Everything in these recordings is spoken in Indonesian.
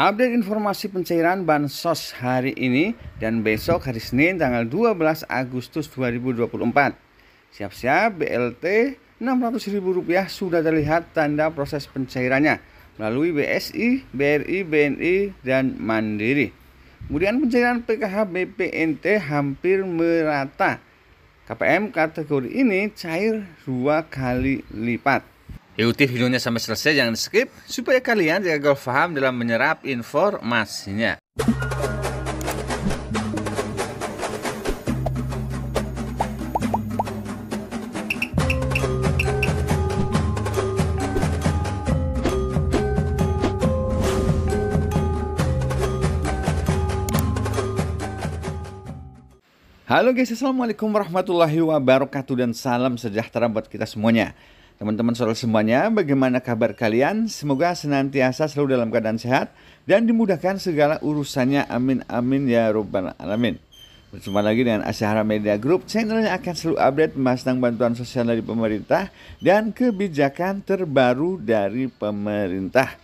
Update informasi pencairan bansos hari ini dan besok hari Senin tanggal 12 Agustus 2024. Siap-siap BLT Rp600.000 sudah terlihat tanda proses pencairannya melalui BSI, BRI, BNI, dan Mandiri. Kemudian pencairan PKH BPNT hampir merata. KPM kategori ini cair dua kali lipat. Ikuti videonya sampai selesai, jangan skip, supaya kalian gagal paham dalam menyerap informasinya. Halo guys, Assalamualaikum warahmatullahi wabarakatuh dan salam sejahtera buat kita semuanya. Teman-teman saudara semuanya, bagaimana kabar kalian? Semoga senantiasa selalu dalam keadaan sehat dan dimudahkan segala urusannya. Amin amin ya robbal alamin. Berjumpa lagi dengan Asyara Media Group. channel yang akan selalu update membahas tentang bantuan sosial dari pemerintah dan kebijakan terbaru dari pemerintah.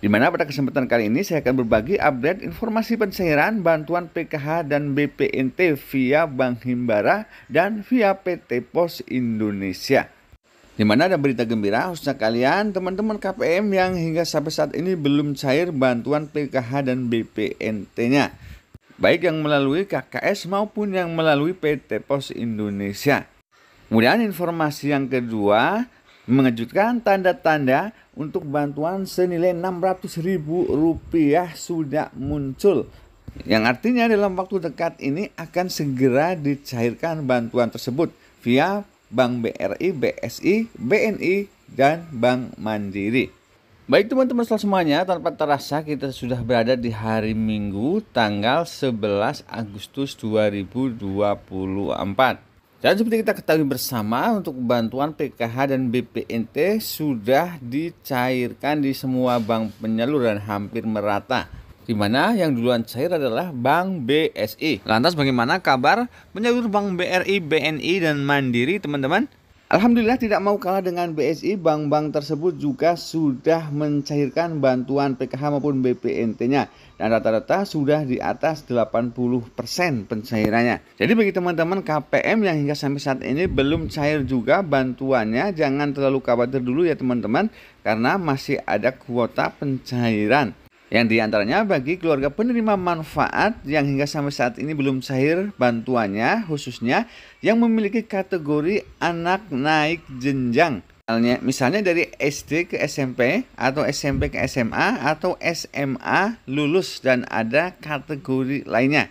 Di mana pada kesempatan kali ini saya akan berbagi update informasi pencairan bantuan PKH dan BPNT via Bank Himbara dan via PT Pos Indonesia. Di mana ada berita gembira khususnya kalian teman-teman KPM yang hingga sampai saat ini belum cair bantuan PKH dan BPNT-nya. Baik yang melalui KKS maupun yang melalui PT Pos Indonesia. Kemudian informasi yang kedua mengejutkan tanda-tanda untuk bantuan senilai Rp600.000 sudah muncul yang artinya dalam waktu dekat ini akan segera dicairkan bantuan tersebut via Bank BRI, BSI, BNI, dan Bank Mandiri. Baik teman-teman semuanya, tanpa terasa kita sudah berada di hari Minggu tanggal 11 Agustus 2024. Dan seperti kita ketahui bersama untuk bantuan PKH dan BPNT sudah dicairkan di semua bank penyalur dan hampir merata di mana yang duluan cair adalah Bank BSI. Lantas bagaimana kabar penyalur Bank BRI, BNI, dan Mandiri teman-teman? Alhamdulillah tidak mau kalah dengan BSI, bank-bank tersebut juga sudah mencairkan bantuan PKH maupun BPNT-nya dan rata-rata sudah di atas 80% pencairannya. Jadi bagi teman-teman KPM yang hingga sampai saat ini belum cair juga bantuannya, jangan terlalu khawatir dulu ya teman-teman karena masih ada kuota pencairan yang diantaranya bagi keluarga penerima manfaat yang hingga sampai saat ini belum cair bantuannya khususnya yang memiliki kategori anak naik jenjang misalnya, misalnya dari SD ke SMP atau SMP ke SMA atau SMA lulus dan ada kategori lainnya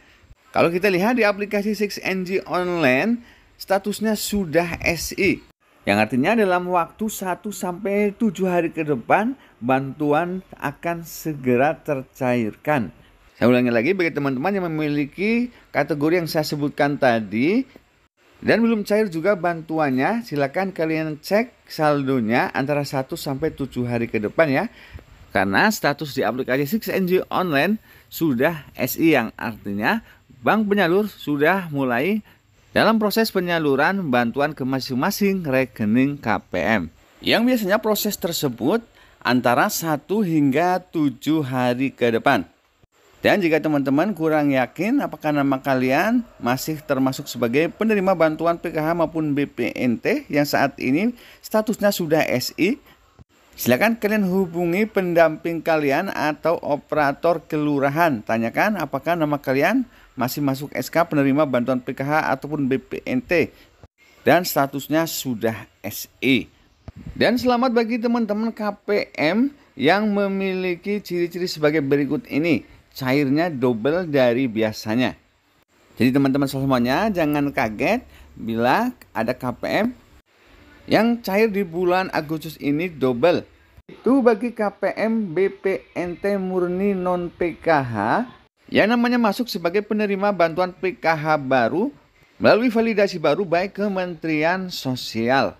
kalau kita lihat di aplikasi 6NG online statusnya sudah SI yang artinya dalam waktu 1 sampai 7 hari ke depan bantuan akan segera tercairkan. Saya ulangi lagi bagi teman-teman yang memiliki kategori yang saya sebutkan tadi dan belum cair juga bantuannya, silakan kalian cek saldonya antara 1 sampai 7 hari ke depan ya. Karena status di aplikasi 6NG Online sudah SI yang artinya bank penyalur sudah mulai dalam proses penyaluran bantuan ke masing-masing rekening KPM. Yang biasanya proses tersebut antara 1 hingga 7 hari ke depan. Dan jika teman-teman kurang yakin apakah nama kalian masih termasuk sebagai penerima bantuan PKH maupun BPNT yang saat ini statusnya sudah SI, silakan kalian hubungi pendamping kalian atau operator kelurahan. Tanyakan apakah nama kalian masih masuk SK penerima bantuan PKH ataupun BPNT dan statusnya sudah SE. Dan selamat bagi teman-teman KPM yang memiliki ciri-ciri sebagai berikut ini. Cairnya double dari biasanya. Jadi teman-teman semuanya jangan kaget bila ada KPM yang cair di bulan Agustus ini double. Itu bagi KPM BPNT murni non PKH yang namanya masuk sebagai penerima bantuan PKH baru melalui validasi baru baik Kementerian Sosial.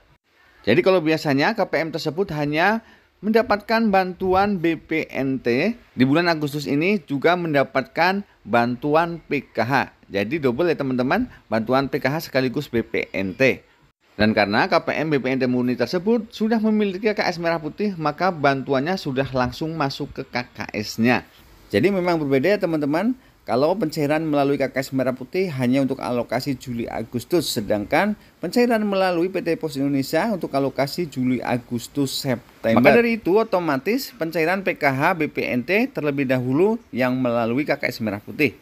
Jadi kalau biasanya KPM tersebut hanya mendapatkan bantuan BPNT di bulan Agustus ini juga mendapatkan bantuan PKH. Jadi double ya teman-teman, bantuan PKH sekaligus BPNT. Dan karena KPM BPNT murni tersebut sudah memiliki KKS merah putih, maka bantuannya sudah langsung masuk ke KKS-nya. Jadi memang berbeda ya teman-teman. Kalau pencairan melalui KKS Merah Putih hanya untuk alokasi Juli Agustus, sedangkan pencairan melalui PT Pos Indonesia untuk alokasi Juli Agustus September. Maka dari itu otomatis pencairan PKH BPNT terlebih dahulu yang melalui KKS Merah Putih.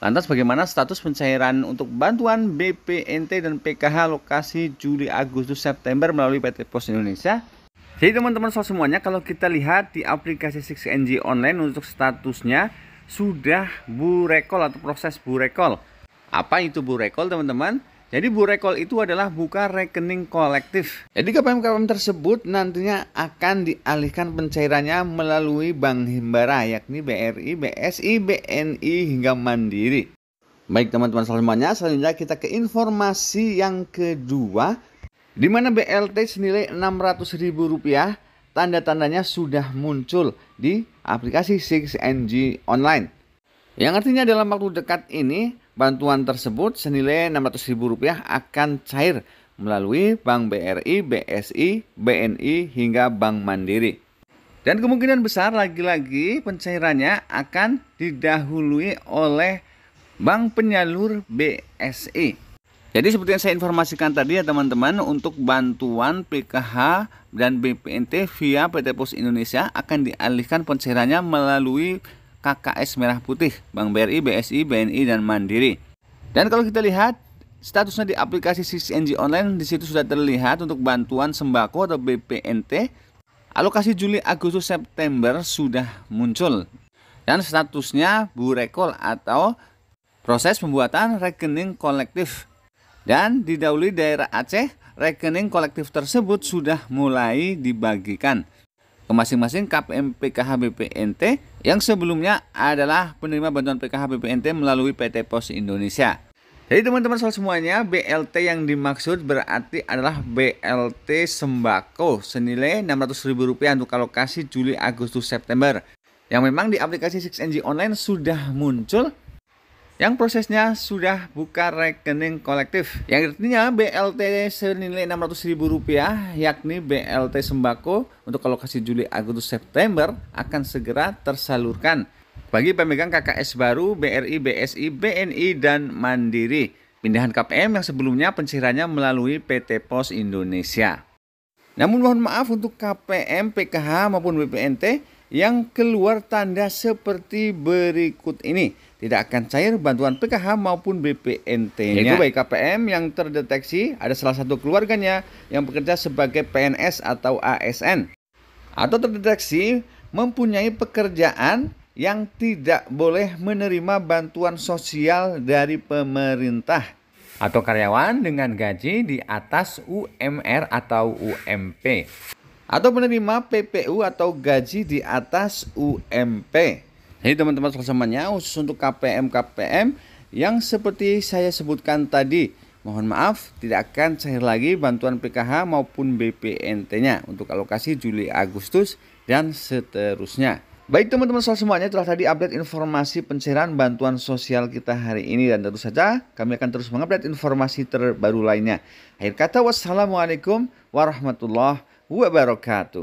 Lantas bagaimana status pencairan untuk bantuan BPNT dan PKH alokasi Juli Agustus September melalui PT Pos Indonesia? Jadi teman-teman soal semuanya kalau kita lihat di aplikasi 6NG online untuk statusnya sudah bu recall atau proses bu recall. Apa itu bu recall teman-teman? Jadi bu recall itu adalah buka rekening kolektif. Jadi KPM-KPM tersebut nantinya akan dialihkan pencairannya melalui bank himbara yakni BRI, BSI, BNI hingga Mandiri. Baik teman-teman semuanya, selanjutnya kita ke informasi yang kedua di mana BLT senilai Rp600.000 tanda-tandanya sudah muncul di aplikasi 6NG online. Yang artinya dalam waktu dekat ini bantuan tersebut senilai Rp600.000 akan cair melalui Bank BRI, BSI, BNI hingga Bank Mandiri. Dan kemungkinan besar lagi-lagi pencairannya akan didahului oleh Bank Penyalur BSI. Jadi seperti yang saya informasikan tadi ya teman-teman untuk bantuan PKH dan BPNT via PT Pos Indonesia akan dialihkan pencairannya melalui KKS Merah Putih, Bank BRI, BSI, BNI, dan Mandiri. Dan kalau kita lihat statusnya di aplikasi CCNG Online di situ sudah terlihat untuk bantuan sembako atau BPNT alokasi Juli, Agustus, September sudah muncul. Dan statusnya burekol atau proses pembuatan rekening kolektif dan didahului daerah Aceh, rekening kolektif tersebut sudah mulai dibagikan ke masing-masing KPM PKH BPNT yang sebelumnya adalah penerima bantuan PKH BPNT melalui PT Pos Indonesia. Jadi teman-teman soal semuanya, BLT yang dimaksud berarti adalah BLT sembako senilai Rp600.000 untuk alokasi Juli, Agustus, September. Yang memang di aplikasi 6NG Online sudah muncul yang prosesnya sudah buka rekening kolektif yang artinya BLT senilai rp rupiah, yakni BLT sembako untuk alokasi Juli Agustus September akan segera tersalurkan bagi pemegang KKS baru BRI, BSI, BNI dan Mandiri pindahan KPM yang sebelumnya pencairannya melalui PT Pos Indonesia. Namun mohon maaf untuk KPM, PKH maupun BPNT yang keluar tanda seperti berikut ini. Tidak akan cair bantuan PKH maupun BPNT-nya. Yaitu baik KPM yang terdeteksi ada salah satu keluarganya yang bekerja sebagai PNS atau ASN. Atau terdeteksi mempunyai pekerjaan yang tidak boleh menerima bantuan sosial dari pemerintah atau karyawan dengan gaji di atas UMR atau UMP atau penerima PPU atau gaji di atas UMP. Jadi teman-teman semuanya khusus untuk KPM KPM yang seperti saya sebutkan tadi, mohon maaf tidak akan cair lagi bantuan PKH maupun BPNT-nya untuk alokasi Juli Agustus dan seterusnya. Baik teman-teman semuanya telah tadi update informasi pencairan bantuan sosial kita hari ini dan tentu saja kami akan terus mengupdate informasi terbaru lainnya. Akhir kata wassalamualaikum warahmatullahi wabarakatuh.